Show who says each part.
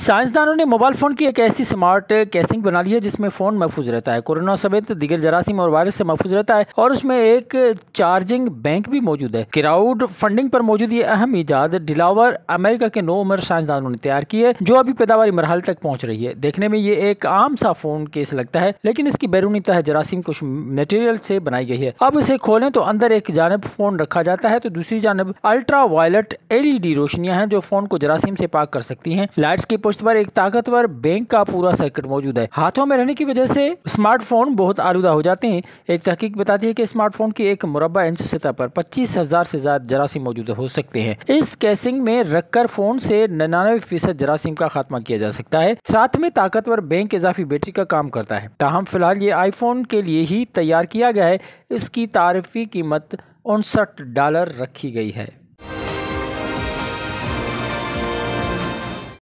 Speaker 1: साइंसदानों ने mobile phone की एक ऐसी स्मार्ट कैसिंग बना ली है जिसमें फ़ोन महफूज रहता है कोरोना समेत दिगर जरासीम और वायरस से महफूज रहता है और उसमें एक चार्जिंग बैंक भी मौजूद है क्राउड फंडिंग पर मौजूद ये अहम ईजाद डिलावर अमेरिका के नौ उम्र साइंसदानों ने तैयार की है जो अभी पैदावार मरहल तक पहुँच रही है देखने में ये एक आम सा फ़ोन केस लगता है लेकिन इसकी बैरूनी तह जरासीम कुछ मटेरियल से बनाई गई है अब इसे खोलें तो अंदर एक जानब फ़ोन रखा जाता है तो दूसरी जानब ultraviolet L E D रोशनियाँ हैं जो फ़ोन को जरासीम से पाक कर सकती हैं लाइट्स की पुष्ट पर एक ताकतवर बैंक का पूरा सर्किट मौजूद है हाथों में रहने की वजह से स्मार्टफोन बहुत आलूदा हो जाते हैं एक तहकीक बताती है कि स्मार्टफोन की एक मुरबा इंच सतह पर पच्चीस हजार से ज्यादा जरासीम मौजूद हो सकते हैं इस कैसिंग में रखकर फोन से निन्यानवे फीसद जरासीम का खात्मा किया जा सकता है साथ में ताकतवर बैंक इजाफी बैटरी का काम करता है ताहम फिलहाल ये आईफोन के लिए ही तैयार किया गया है इसकी तारीफी कीमत उनसठ डॉलर रखी गई है